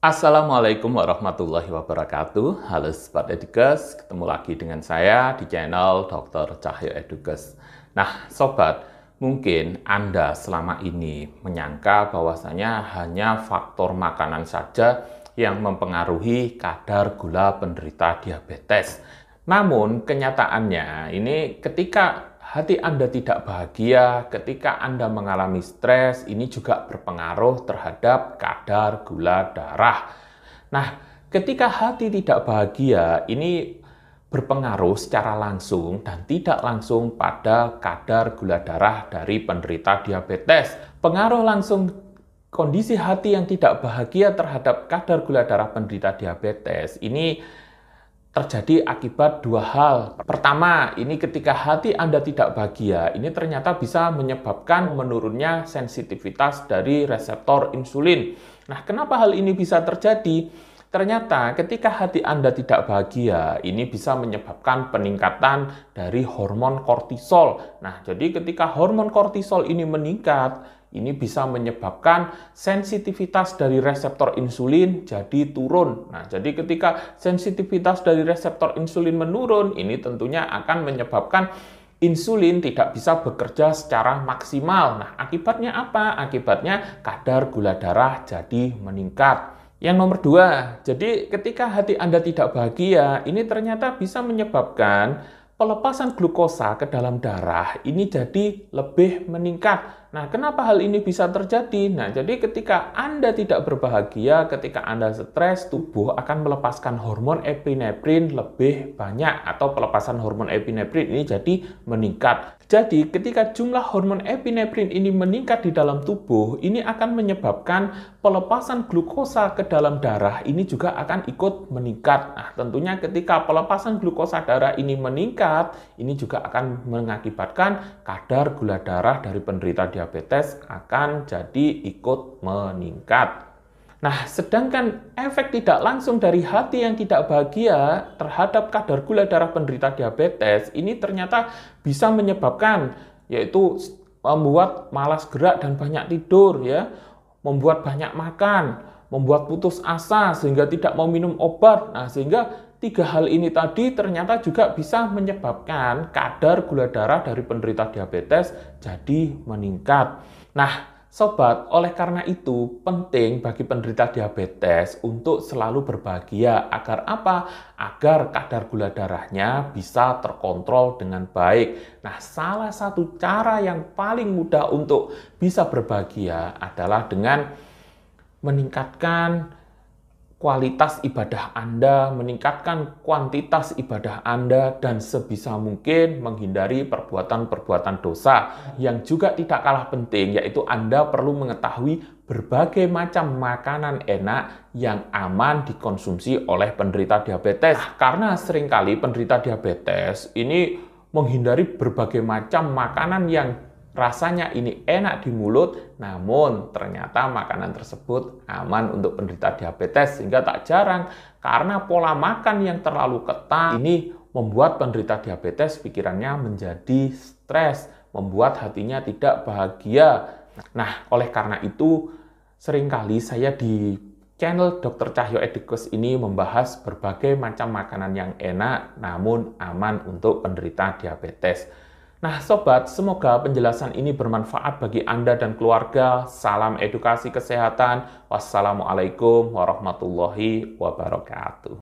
Assalamualaikum warahmatullahi wabarakatuh. Halo Sobat Edukes, ketemu lagi dengan saya di channel Dr. Cahyo Edukes. Nah, Sobat, mungkin Anda selama ini menyangka bahwasanya hanya faktor makanan saja yang mempengaruhi kadar gula penderita diabetes. Namun kenyataannya ini ketika hati Anda tidak bahagia, ketika Anda mengalami stres, ini juga berpengaruh terhadap kadar gula darah. Nah, ketika hati tidak bahagia, ini berpengaruh secara langsung dan tidak langsung pada kadar gula darah dari penderita diabetes. Pengaruh langsung kondisi hati yang tidak bahagia terhadap kadar gula darah penderita diabetes ini terjadi akibat dua hal. Pertama, ini ketika hati Anda tidak bahagia, ini ternyata bisa menyebabkan menurunnya sensitivitas dari reseptor insulin. Nah, kenapa hal ini bisa terjadi? Ternyata ketika hati Anda tidak bahagia, ini bisa menyebabkan peningkatan dari hormon kortisol. Nah, jadi ketika hormon kortisol ini meningkat, ini bisa menyebabkan sensitivitas dari reseptor insulin jadi turun. Nah, jadi ketika sensitivitas dari reseptor insulin menurun, ini tentunya akan menyebabkan insulin tidak bisa bekerja secara maksimal. Nah, akibatnya apa? Akibatnya kadar gula darah jadi meningkat. Yang nomor dua, jadi ketika hati Anda tidak bahagia, ini ternyata bisa menyebabkan pelepasan glukosa ke dalam darah ini jadi lebih meningkat. Nah, kenapa hal ini bisa terjadi? Nah, jadi ketika Anda tidak berbahagia, ketika Anda stres, tubuh akan melepaskan hormon epinefrin lebih banyak atau pelepasan hormon epinefrin ini jadi meningkat. Jadi, ketika jumlah hormon epinefrin ini meningkat di dalam tubuh, ini akan menyebabkan pelepasan glukosa ke dalam darah ini juga akan ikut meningkat. Nah, tentunya ketika pelepasan glukosa darah ini meningkat, ini juga akan mengakibatkan kadar gula darah dari penderita diabetes akan jadi ikut meningkat. Nah, sedangkan efek tidak langsung dari hati yang tidak bahagia terhadap kadar gula darah penderita diabetes ini ternyata bisa menyebabkan yaitu membuat malas gerak dan banyak tidur ya, membuat banyak makan, membuat putus asa sehingga tidak mau minum obat. Nah, sehingga tiga hal ini tadi ternyata juga bisa menyebabkan kadar gula darah dari penderita diabetes jadi meningkat. Nah, sobat, oleh karena itu penting bagi penderita diabetes untuk selalu berbahagia agar apa? Agar kadar gula darahnya bisa terkontrol dengan baik. Nah, salah satu cara yang paling mudah untuk bisa berbahagia adalah dengan meningkatkan kualitas ibadah Anda, meningkatkan kuantitas ibadah Anda, dan sebisa mungkin menghindari perbuatan-perbuatan dosa yang juga tidak kalah penting, yaitu Anda perlu mengetahui berbagai macam makanan enak yang aman dikonsumsi oleh penderita diabetes. Karena seringkali penderita diabetes ini menghindari berbagai macam makanan yang rasanya ini enak di mulut, namun ternyata makanan tersebut aman untuk penderita diabetes sehingga tak jarang karena pola makan yang terlalu ketat ini membuat penderita diabetes pikirannya menjadi stres, membuat hatinya tidak bahagia. Nah, oleh karena itu seringkali saya di channel dokter Cahyo Edikus ini membahas berbagai macam makanan yang enak namun aman untuk penderita diabetes. Nah, sobat, semoga penjelasan ini bermanfaat bagi Anda dan keluarga. Salam edukasi kesehatan. Wassalamualaikum warahmatullahi wabarakatuh.